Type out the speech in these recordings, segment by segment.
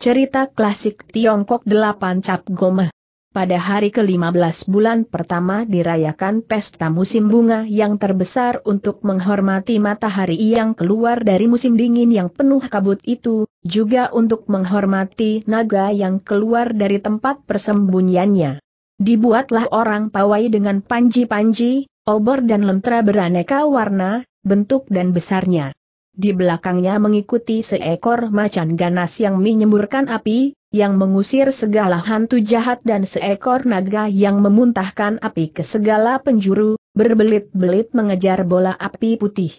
Cerita klasik Tiongkok Delapan Cap Gomeh. Pada hari ke-15 bulan pertama dirayakan pesta musim bunga yang terbesar untuk menghormati matahari yang keluar dari musim dingin yang penuh kabut itu, juga untuk menghormati naga yang keluar dari tempat persembunyiannya. Dibuatlah orang pawai dengan panji-panji, obor dan lentera beraneka warna, bentuk dan besarnya. Di belakangnya mengikuti seekor macan ganas yang menyemburkan api, yang mengusir segala hantu jahat dan seekor naga yang memuntahkan api ke segala penjuru, berbelit-belit mengejar bola api putih.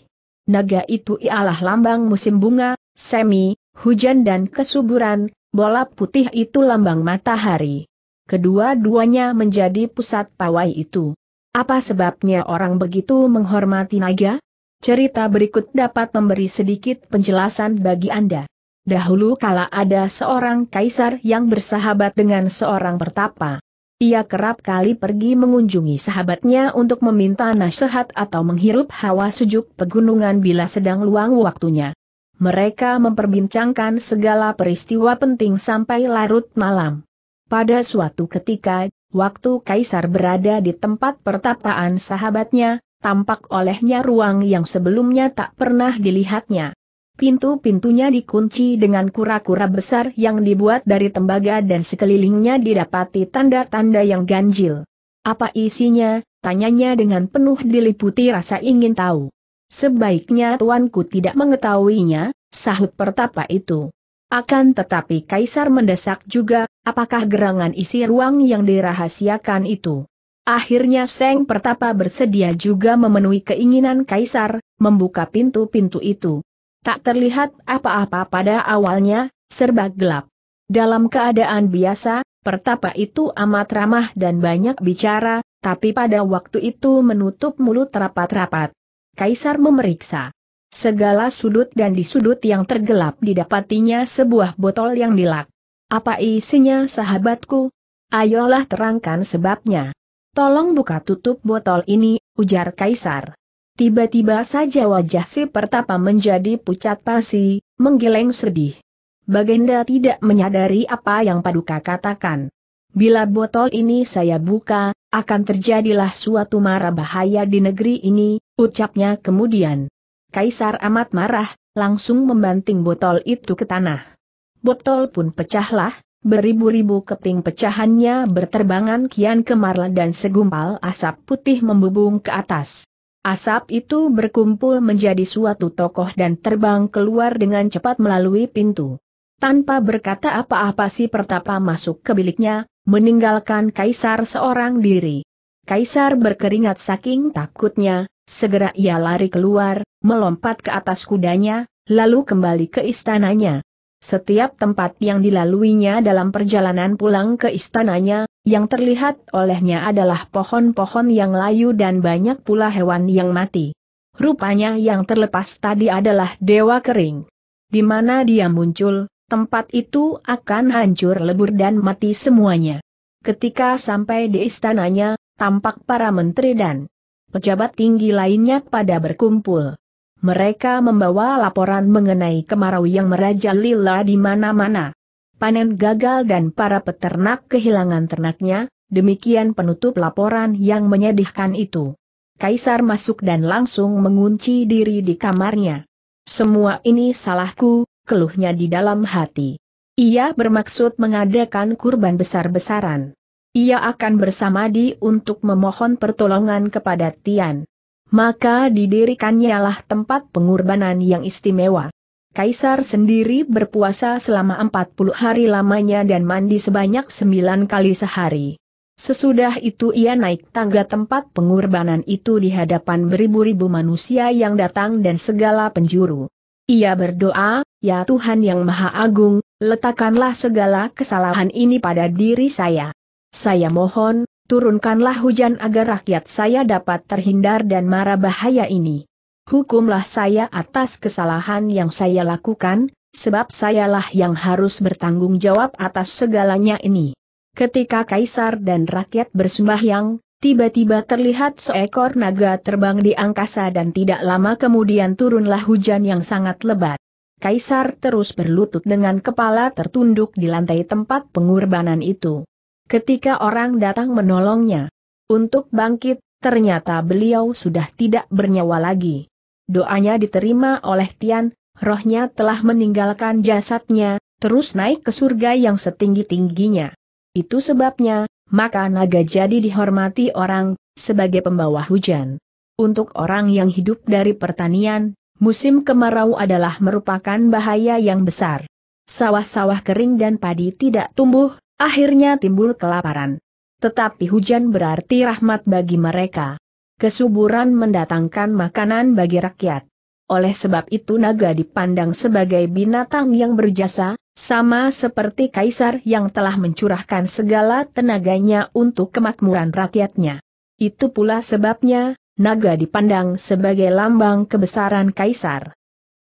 Naga itu ialah lambang musim bunga, semi, hujan dan kesuburan, bola putih itu lambang matahari. Kedua-duanya menjadi pusat pawai itu. Apa sebabnya orang begitu menghormati naga? Cerita berikut dapat memberi sedikit penjelasan bagi Anda. Dahulu kala ada seorang kaisar yang bersahabat dengan seorang pertapa. Ia kerap kali pergi mengunjungi sahabatnya untuk meminta nasihat atau menghirup hawa sejuk pegunungan bila sedang luang waktunya. Mereka memperbincangkan segala peristiwa penting sampai larut malam. Pada suatu ketika, waktu kaisar berada di tempat pertapaan sahabatnya, tampak olehnya ruang yang sebelumnya tak pernah dilihatnya. Pintu-pintunya dikunci dengan kura-kura besar yang dibuat dari tembaga dan sekelilingnya didapati tanda-tanda yang ganjil. Apa isinya, tanyanya dengan penuh diliputi rasa ingin tahu. Sebaiknya tuanku tidak mengetahuinya, sahut pertapa itu. Akan tetapi Kaisar mendesak juga, apakah gerangan isi ruang yang dirahasiakan itu. Akhirnya Seng Pertapa bersedia juga memenuhi keinginan Kaisar, membuka pintu-pintu itu. Tak terlihat apa-apa pada awalnya, serba gelap. Dalam keadaan biasa, Pertapa itu amat ramah dan banyak bicara, tapi pada waktu itu menutup mulut rapat-rapat. Kaisar memeriksa. Segala sudut dan di sudut yang tergelap didapatinya sebuah botol yang dilak. Apa isinya sahabatku? Ayolah terangkan sebabnya. Tolong buka tutup botol ini, ujar Kaisar. Tiba-tiba saja wajah si pertapa menjadi pucat pasi, menggeleng sedih. Bagenda tidak menyadari apa yang Paduka katakan. Bila botol ini saya buka, akan terjadilah suatu mara bahaya di negeri ini, ucapnya kemudian. Kaisar amat marah, langsung membanting botol itu ke tanah. Botol pun pecahlah, Beribu-ribu keping pecahannya berterbangan kian kemarla dan segumpal asap putih membubung ke atas. Asap itu berkumpul menjadi suatu tokoh dan terbang keluar dengan cepat melalui pintu. Tanpa berkata apa-apa si Pertapa masuk ke biliknya, meninggalkan Kaisar seorang diri. Kaisar berkeringat saking takutnya, segera ia lari keluar, melompat ke atas kudanya, lalu kembali ke istananya. Setiap tempat yang dilaluinya dalam perjalanan pulang ke istananya, yang terlihat olehnya adalah pohon-pohon yang layu dan banyak pula hewan yang mati. Rupanya yang terlepas tadi adalah dewa kering. Di mana dia muncul, tempat itu akan hancur lebur dan mati semuanya. Ketika sampai di istananya, tampak para menteri dan pejabat tinggi lainnya pada berkumpul. Mereka membawa laporan mengenai kemarau yang merajalela di mana-mana. Panen gagal dan para peternak kehilangan ternaknya, demikian penutup laporan yang menyedihkan itu. Kaisar masuk dan langsung mengunci diri di kamarnya. Semua ini salahku, keluhnya di dalam hati. Ia bermaksud mengadakan kurban besar-besaran. Ia akan bersamadi untuk memohon pertolongan kepada Tian maka didirikannya lah tempat pengorbanan yang istimewa. Kaisar sendiri berpuasa selama 40 hari lamanya dan mandi sebanyak 9 kali sehari. Sesudah itu ia naik tangga tempat pengorbanan itu di hadapan beribu-ribu manusia yang datang dan segala penjuru. Ia berdoa, Ya Tuhan yang Maha Agung, letakkanlah segala kesalahan ini pada diri saya. Saya mohon, turunkanlah hujan agar rakyat saya dapat terhindar dan marah bahaya ini. Hukumlah saya atas kesalahan yang saya lakukan, sebab sayalah yang harus bertanggung jawab atas segalanya ini. Ketika kaisar dan rakyat bersembahyang, tiba-tiba terlihat seekor naga terbang di angkasa dan tidak lama kemudian turunlah hujan yang sangat lebat. Kaisar terus berlutut dengan kepala tertunduk di lantai tempat pengorbanan itu ketika orang datang menolongnya. Untuk bangkit, ternyata beliau sudah tidak bernyawa lagi. Doanya diterima oleh Tian, rohnya telah meninggalkan jasadnya, terus naik ke surga yang setinggi-tingginya. Itu sebabnya, maka naga jadi dihormati orang, sebagai pembawa hujan. Untuk orang yang hidup dari pertanian, musim kemarau adalah merupakan bahaya yang besar. Sawah-sawah kering dan padi tidak tumbuh, Akhirnya timbul kelaparan. Tetapi hujan berarti rahmat bagi mereka. Kesuburan mendatangkan makanan bagi rakyat. Oleh sebab itu naga dipandang sebagai binatang yang berjasa, sama seperti kaisar yang telah mencurahkan segala tenaganya untuk kemakmuran rakyatnya. Itu pula sebabnya, naga dipandang sebagai lambang kebesaran kaisar.